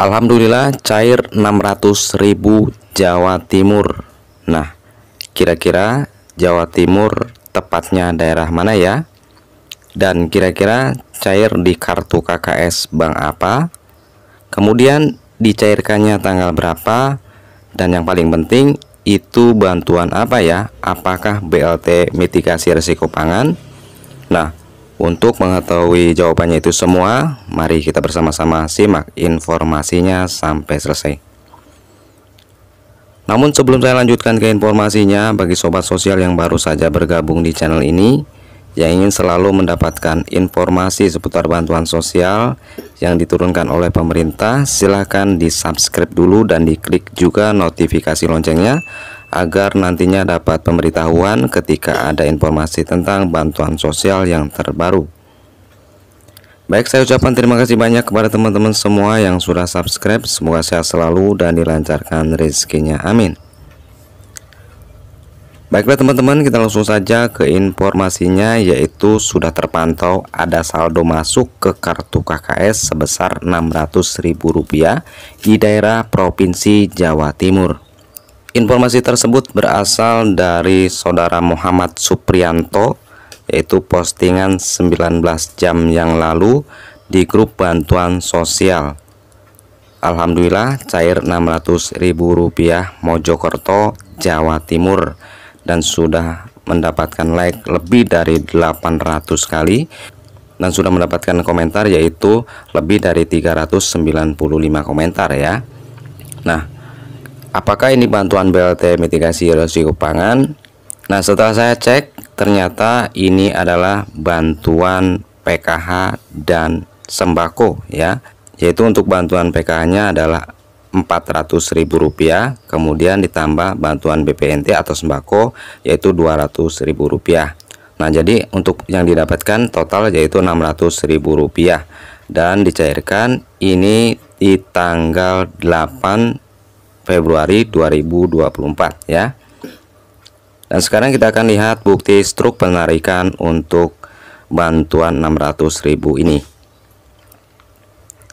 Alhamdulillah cair 600.000 Jawa Timur Nah kira-kira Jawa Timur tepatnya daerah mana ya dan kira-kira cair di kartu KKS bank apa kemudian dicairkannya tanggal berapa dan yang paling penting itu bantuan apa ya apakah BLT mitigasi risiko pangan nah untuk mengetahui jawabannya itu semua, mari kita bersama-sama simak informasinya sampai selesai. Namun sebelum saya lanjutkan ke informasinya, bagi sobat sosial yang baru saja bergabung di channel ini, yang ingin selalu mendapatkan informasi seputar bantuan sosial yang diturunkan oleh pemerintah silahkan di subscribe dulu dan diklik juga notifikasi loncengnya agar nantinya dapat pemberitahuan ketika ada informasi tentang bantuan sosial yang terbaru. Baik, saya ucapkan terima kasih banyak kepada teman-teman semua yang sudah subscribe. Semoga sehat selalu dan dilancarkan rezekinya. Amin. Baiklah teman-teman, kita langsung saja ke informasinya yaitu sudah terpantau ada saldo masuk ke kartu KKS sebesar Rp600.000 di daerah Provinsi Jawa Timur. Informasi tersebut berasal dari saudara Muhammad Suprianto yaitu postingan 19 jam yang lalu di grup bantuan sosial. Alhamdulillah cair Rp600.000 Mojokerto, Jawa Timur dan sudah mendapatkan like lebih dari 800 kali dan sudah mendapatkan komentar yaitu lebih dari 395 komentar ya. Nah, apakah ini bantuan BLT mitigasi risiko pangan? Nah, setelah saya cek, ternyata ini adalah bantuan PKH dan sembako ya. Yaitu untuk bantuan PKH-nya adalah Rp400.000, kemudian ditambah bantuan BPNT atau sembako yaitu Rp200.000. Nah, jadi untuk yang didapatkan total yaitu Rp600.000 dan dicairkan ini di tanggal 8 Februari 2024 ya dan sekarang kita akan lihat bukti struk penarikan untuk bantuan 600.000 ini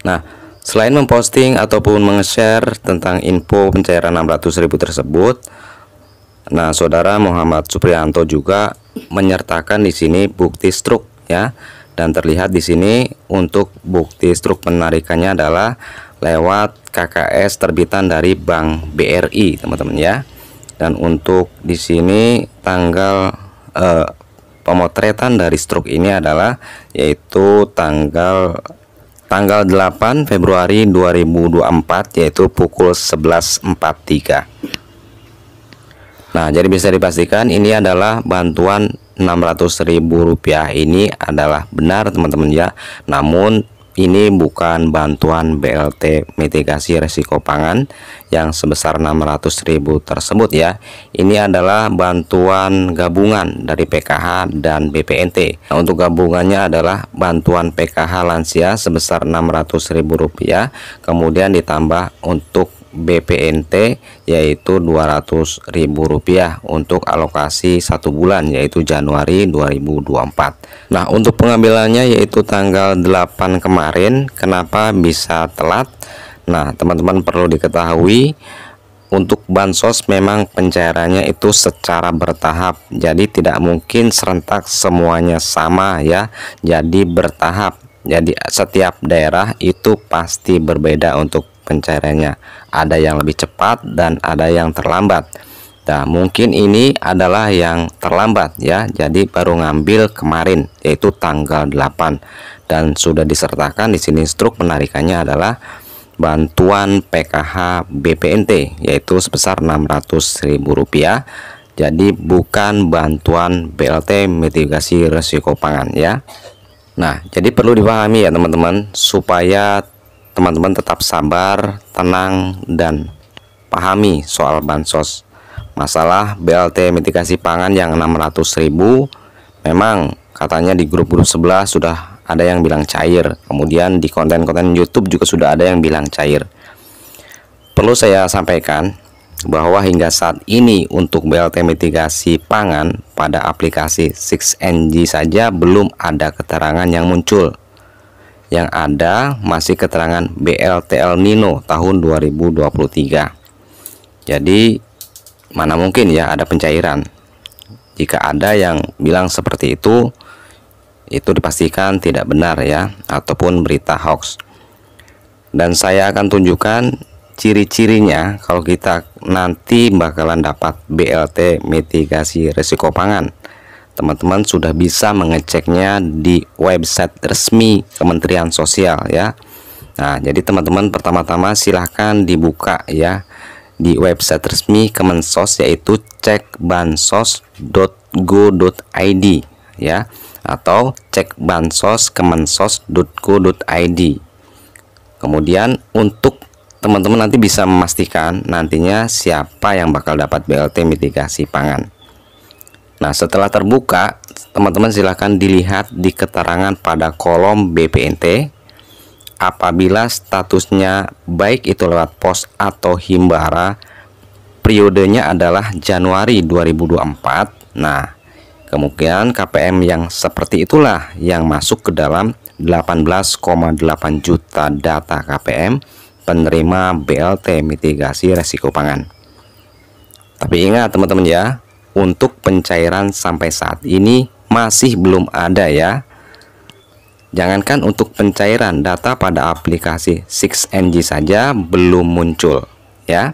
nah selain memposting ataupun meng-share tentang info pencairan 600.000 tersebut nah saudara Muhammad Suprianto juga menyertakan di sini bukti struk ya dan terlihat di sini untuk bukti struk penarikannya adalah lewat KKS terbitan dari Bank BRI teman-teman ya dan untuk di sini tanggal eh, pemotretan dari struk ini adalah yaitu tanggal tanggal 8 Februari 2024 yaitu pukul 11.43 Nah, jadi bisa dipastikan ini adalah bantuan Rp600.000 ini adalah benar teman-teman ya. Namun ini bukan bantuan BLT mitigasi resiko pangan yang sebesar ribu tersebut ya. Ini adalah bantuan gabungan dari PKH dan BPNT. Nah, untuk gabungannya adalah bantuan PKH lansia sebesar rp rupiah, kemudian ditambah untuk BPNT yaitu Rp200.000 untuk alokasi satu bulan yaitu Januari 2024 nah untuk pengambilannya yaitu tanggal 8 kemarin kenapa bisa telat nah teman-teman perlu diketahui untuk bansos memang pencairannya itu secara bertahap jadi tidak mungkin serentak semuanya sama ya jadi bertahap jadi setiap daerah itu pasti berbeda untuk pencairannya ada yang lebih cepat dan ada yang terlambat Nah, mungkin ini adalah yang terlambat ya. Jadi baru ngambil kemarin yaitu tanggal 8 dan sudah disertakan di sini struk penarikannya adalah bantuan PKH BPNT yaitu sebesar Rp600.000. Jadi bukan bantuan BLT mitigasi resiko pangan ya. Nah, jadi perlu dipahami ya teman-teman supaya teman-teman tetap sabar, tenang, dan pahami soal bansos. Masalah BLT mitigasi pangan yang 600 ribu, memang katanya di grup-grup sebelah sudah ada yang bilang cair. Kemudian di konten-konten YouTube juga sudah ada yang bilang cair. Perlu saya sampaikan bahwa hingga saat ini untuk BLT mitigasi pangan pada aplikasi 6NG saja belum ada keterangan yang muncul yang ada masih keterangan BLTL Nino tahun 2023 jadi mana mungkin ya ada pencairan jika ada yang bilang seperti itu itu dipastikan tidak benar ya ataupun berita hoax dan saya akan tunjukkan ciri-cirinya kalau kita nanti bakalan dapat BLT mitigasi resiko pangan teman-teman sudah bisa mengeceknya di website resmi Kementerian Sosial ya Nah jadi teman-teman pertama-tama silahkan dibuka ya di website resmi Kemensos yaitu cekbansos.go.id ya atau cekbansos.kemensos.go.id kemudian untuk teman-teman nanti bisa memastikan nantinya siapa yang bakal dapat BLT mitigasi pangan Nah setelah terbuka teman-teman silahkan dilihat di keterangan pada kolom BPNT apabila statusnya baik itu lewat pos atau himbara periodenya adalah Januari 2024 nah kemungkinan KPM yang seperti itulah yang masuk ke dalam 18,8 juta data KPM penerima BLT mitigasi resiko pangan tapi ingat teman-teman ya untuk pencairan sampai saat ini masih belum ada ya Jangankan untuk pencairan data pada aplikasi 6NG saja belum muncul ya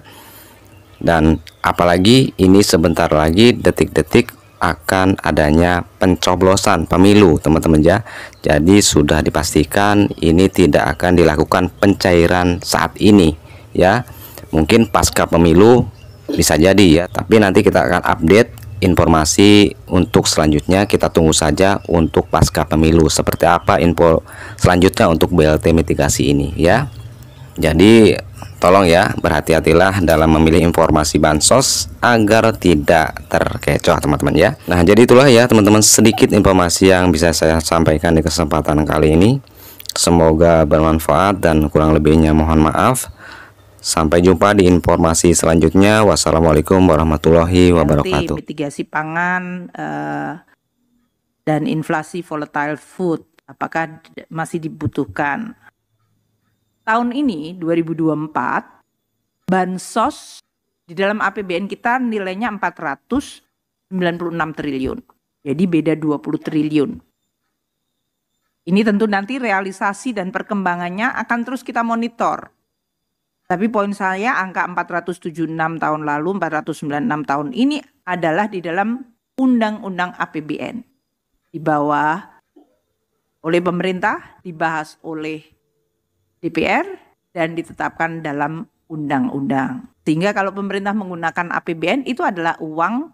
Dan apalagi ini sebentar lagi detik-detik akan adanya pencoblosan pemilu teman-teman ya jadi sudah dipastikan ini tidak akan dilakukan pencairan saat ini ya mungkin pasca pemilu bisa jadi ya tapi nanti kita akan update informasi untuk selanjutnya kita tunggu saja untuk pasca pemilu seperti apa info selanjutnya untuk BLT mitigasi ini ya jadi tolong ya berhati-hatilah dalam memilih informasi bansos agar tidak terkecoh teman-teman ya Nah jadi itulah ya teman-teman sedikit informasi yang bisa saya sampaikan di kesempatan kali ini Semoga bermanfaat dan kurang lebihnya mohon maaf Sampai jumpa di informasi selanjutnya. Wassalamualaikum warahmatullahi wabarakatuh. Mitigasi pangan uh, dan inflasi volatile food apakah masih dibutuhkan? Tahun ini 2024 bansos di dalam APBN kita nilainya 496 triliun. Jadi beda 20 triliun. Ini tentu nanti realisasi dan perkembangannya akan terus kita monitor tapi poin saya angka 476 tahun lalu, 496 tahun ini adalah di dalam undang-undang APBN. Di bawah oleh pemerintah, dibahas oleh DPR dan ditetapkan dalam undang-undang. Sehingga kalau pemerintah menggunakan APBN itu adalah uang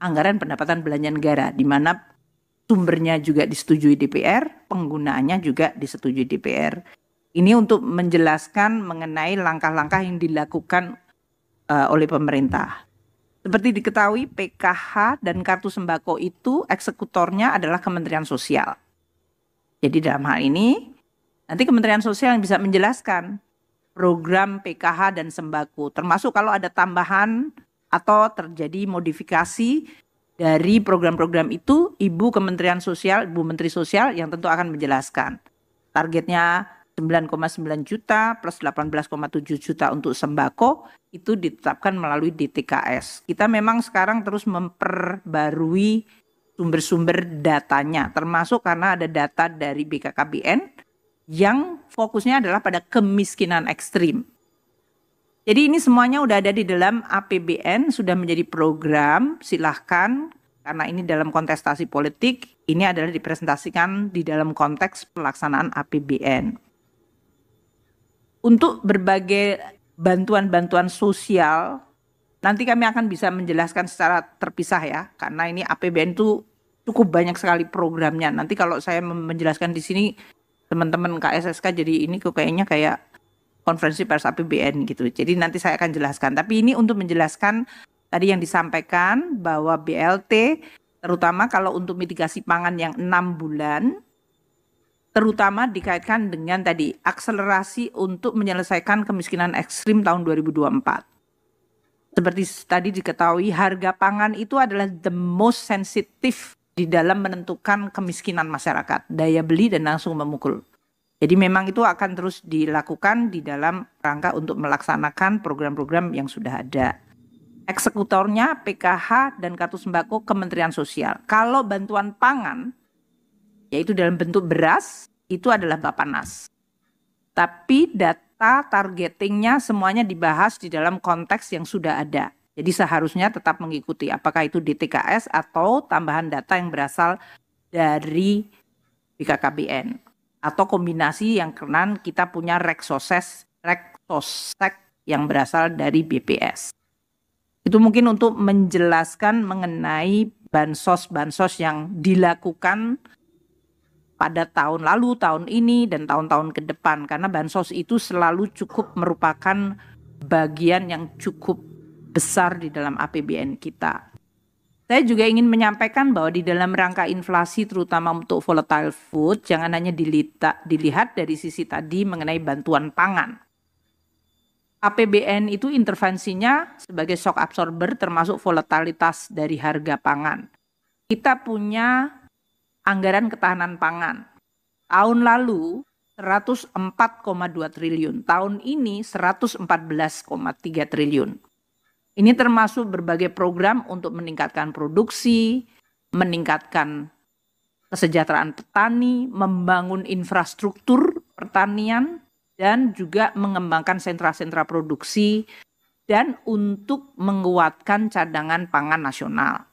anggaran pendapatan belanja negara di mana sumbernya juga disetujui DPR, penggunaannya juga disetujui DPR. Ini untuk menjelaskan mengenai langkah-langkah yang dilakukan uh, oleh pemerintah. Seperti diketahui, PKH dan kartu sembako itu eksekutornya adalah Kementerian Sosial. Jadi dalam hal ini, nanti Kementerian Sosial yang bisa menjelaskan program PKH dan sembako, termasuk kalau ada tambahan atau terjadi modifikasi dari program-program itu, Ibu Kementerian Sosial, Ibu Menteri Sosial yang tentu akan menjelaskan targetnya 9,9 juta plus 18,7 juta untuk sembako itu ditetapkan melalui DTKS. Kita memang sekarang terus memperbarui sumber-sumber datanya termasuk karena ada data dari BKKBN yang fokusnya adalah pada kemiskinan ekstrim. Jadi ini semuanya udah ada di dalam APBN, sudah menjadi program, silahkan karena ini dalam kontestasi politik, ini adalah dipresentasikan di dalam konteks pelaksanaan APBN untuk berbagai bantuan-bantuan sosial. Nanti kami akan bisa menjelaskan secara terpisah ya, karena ini APBN itu cukup banyak sekali programnya. Nanti kalau saya menjelaskan di sini teman-teman KSSK jadi ini kok kayaknya kayak konferensi pers APBN gitu. Jadi nanti saya akan jelaskan. Tapi ini untuk menjelaskan tadi yang disampaikan bahwa BLT terutama kalau untuk mitigasi pangan yang enam bulan terutama dikaitkan dengan tadi akselerasi untuk menyelesaikan kemiskinan ekstrim tahun 2024. Seperti tadi diketahui harga pangan itu adalah the most sensitive di dalam menentukan kemiskinan masyarakat, daya beli dan langsung memukul. Jadi memang itu akan terus dilakukan di dalam rangka untuk melaksanakan program-program yang sudah ada. Eksekutornya PKH dan kartu sembako Kementerian Sosial. Kalau bantuan pangan yaitu dalam bentuk beras, itu adalah Bapanas. Tapi data targetingnya semuanya dibahas di dalam konteks yang sudah ada. Jadi seharusnya tetap mengikuti apakah itu DTKS atau tambahan data yang berasal dari BKKBN atau kombinasi yang kenan kita punya reksoses reksosek yang berasal dari BPS. Itu mungkin untuk menjelaskan mengenai bansos-bansos yang dilakukan pada tahun lalu, tahun ini, dan tahun-tahun ke depan. Karena bansos itu selalu cukup merupakan bagian yang cukup besar di dalam APBN kita. Saya juga ingin menyampaikan bahwa di dalam rangka inflasi terutama untuk volatile food jangan hanya dilita, dilihat dari sisi tadi mengenai bantuan pangan. APBN itu intervensinya sebagai shock absorber termasuk volatilitas dari harga pangan. Kita punya anggaran ketahanan pangan. Tahun lalu 104,2 triliun, tahun ini 114,3 triliun. Ini termasuk berbagai program untuk meningkatkan produksi, meningkatkan kesejahteraan petani, membangun infrastruktur pertanian, dan juga mengembangkan sentra-sentra produksi dan untuk menguatkan cadangan pangan nasional.